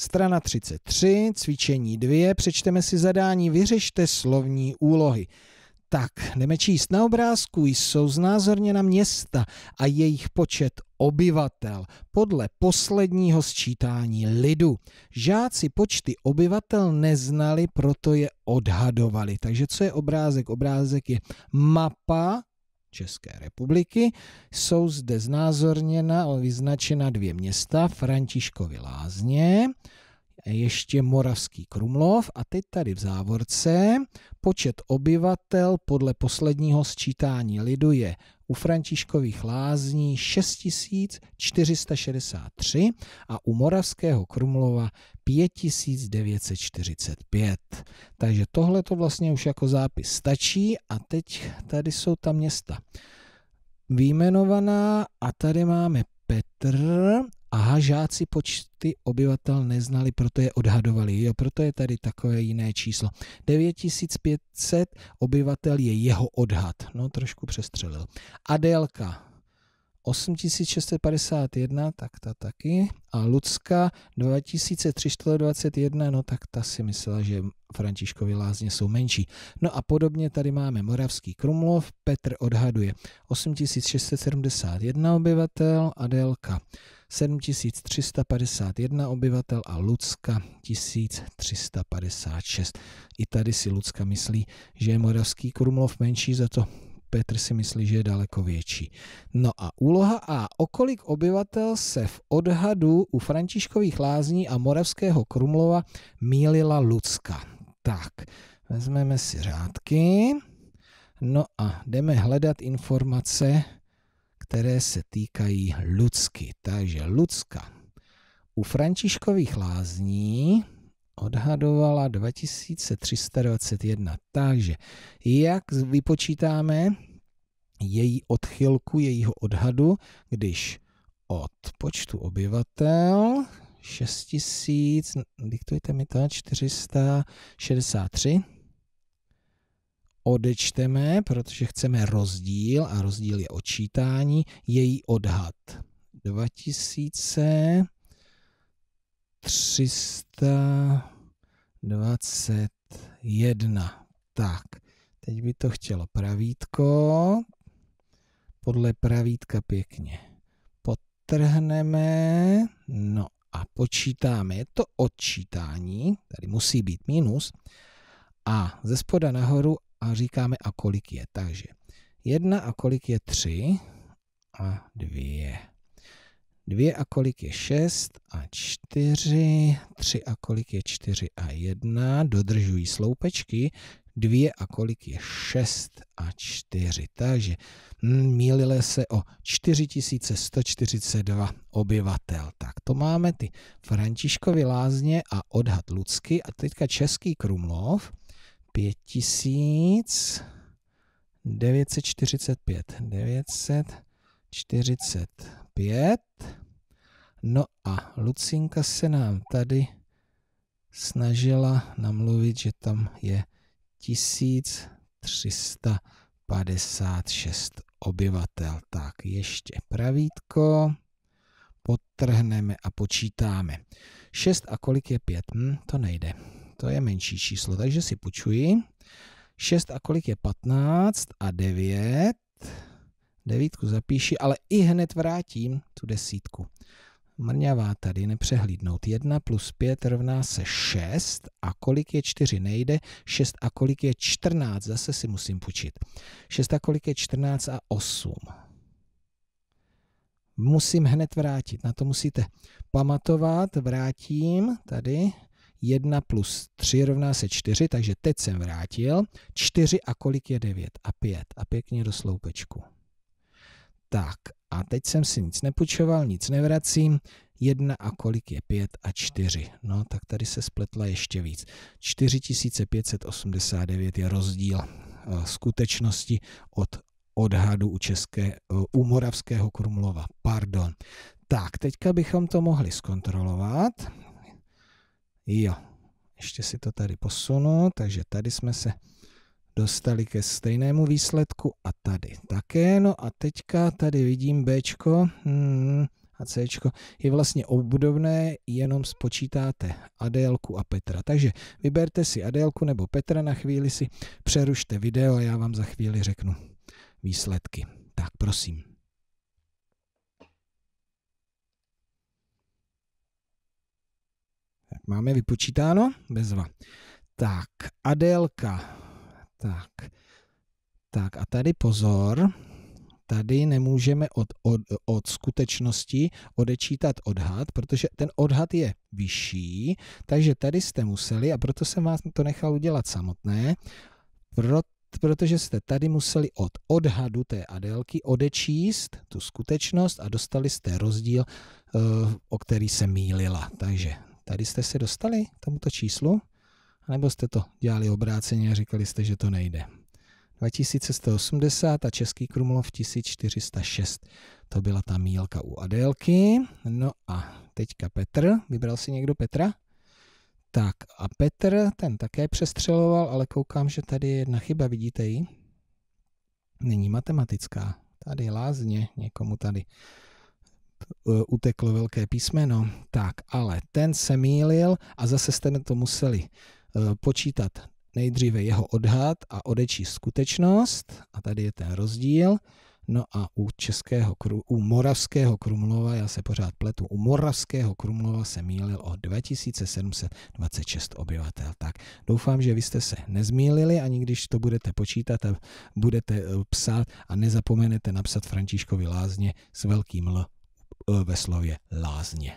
Strana 33, cvičení 2, přečteme si zadání, vyřešte slovní úlohy. Tak, jdeme číst. Na obrázku jsou znázorněna města a jejich počet obyvatel podle posledního sčítání lidu. Žáci počty obyvatel neznali, proto je odhadovali. Takže co je obrázek? Obrázek je mapa České republiky, jsou zde znázorněna, vyznačena dvě města, Františkovi Lázně ještě Moravský Krumlov a teď tady v závorce počet obyvatel podle posledního sčítání lidu je u Františkových lázní 6463 a u Moravského Krumlova 5945. Takže tohle to vlastně už jako zápis stačí a teď tady jsou ta města výjmenovaná a tady máme Petr Aha, žáci počty obyvatel neznali, proto je odhadovali. Jo, proto je tady takové jiné číslo. 9500 obyvatel je jeho odhad. No, trošku přestřelil. Adélka 8651, tak ta taky. A Lucka 2321, no tak ta si myslela, že Františkovi lázně jsou menší. No a podobně tady máme Moravský Krumlov, Petr odhaduje 8671 obyvatel, Adélka 7351 obyvatel a Lucka 1356. I tady si Lucka myslí, že je moravský Krumlov menší, za to Petr si myslí, že je daleko větší. No a úloha A. Okolik obyvatel se v odhadu u Františkových lázní a Moravského Krumlova mílila Lucka? Tak, vezmeme si řádky. No a jdeme hledat informace které se týkají Lucky. Takže Lucka u Františkových lázní odhadovala 2321. Takže jak vypočítáme její odchylku, jejího odhadu, když od počtu obyvatel 6000, diktujte mi to, 463, odečteme, protože chceme rozdíl a rozdíl je odčítání, její odhad. 2321. Tak, teď by to chtělo pravítko. Podle pravítka pěkně potrhneme. No a počítáme. Je to odčítání. Tady musí být minus. A ze spoda nahoru a říkáme a kolik je. Takže 1 a kolik je 3 a 2. 2 a kolik je 6 a 4, 3 a kolik je 4 a 1, dodržují sloupečky, 2 a kolik je 6 a 4. Takže mílile hm, se o 4142 obyvatel. Tak to máme ty Františkovy lázně a odhad Lucky a teďka Český Krumlov. 945, 945. No a Lucinka se nám tady snažila namluvit, že tam je 1356 obyvatel. Tak ještě pravítko, Potrhneme a počítáme. 6 a kolik je 5? Hm, to nejde to je menší číslo, takže si počuji. 6 a kolik je 15 a 9. Devítku zapíši, ale i hned vrátím tu desítku. Mrňavá tady nepřehlídnout. 1 plus 5 rovná se 6 a kolik je 4 nejde, 6 a kolik je 14, zase si musím počít. 6 a kolik je 14 a 8. Musím hned vrátit, na to musíte pamatovat, vrátím tady 1 plus 3 rovná se 4, takže teď jsem vrátil. 4 a kolik je 9? A 5. A pěkně do sloupečku. Tak a teď jsem si nic nepůjčoval, nic nevracím. 1 a kolik je 5 a 4. No tak tady se spletla ještě víc. 4589 je rozdíl eh, skutečnosti od odhadu u, české, eh, u moravského Krumlova. Pardon. Tak, teďka bychom to mohli zkontrolovat. Jo, ještě si to tady posunu, takže tady jsme se dostali ke stejnému výsledku a tady také. No a teďka tady vidím B hmm, a C. Je vlastně obdobné, jenom spočítáte Adélku a Petra. Takže vyberte si Adélku nebo Petra, na chvíli si přerušte video a já vám za chvíli řeknu výsledky. Tak prosím. Máme vypočítáno? Bezva. Tak, Adélka. Tak, tak a tady pozor. Tady nemůžeme od, od, od skutečnosti odečítat odhad, protože ten odhad je vyšší, takže tady jste museli, a proto jsem vás to nechal udělat samotné, proto protože jste tady museli od odhadu té Adélky odečíst tu skutečnost a dostali jste rozdíl, eh, o který se mýlila. Takže Tady jste se dostali k tomuto číslu? nebo jste to dělali obráceně a říkali jste, že to nejde. 2180 a Český Krumlov 1406. To byla ta mílka u Adélky. No a teďka Petr. Vybral si někdo Petra? Tak a Petr, ten také přestřeloval, ale koukám, že tady je jedna chyba, vidíte ji? Není matematická. Tady lázně někomu tady. Eh, uteklo velké písmeno, tak ale ten se mýlil a zase jste to museli eh, počítat nejdříve jeho odhad a odečíst skutečnost a tady je ten rozdíl. No a u českého, u moravského Krumlova, já se pořád pletu, u moravského Krumlova se mýlil o 2726 obyvatel. Tak doufám, že vy jste se nezmýlili, ani když to budete počítat a budete eh, psát a nezapomenete napsat Františkovi Lázně s velkým L ve slově lázně.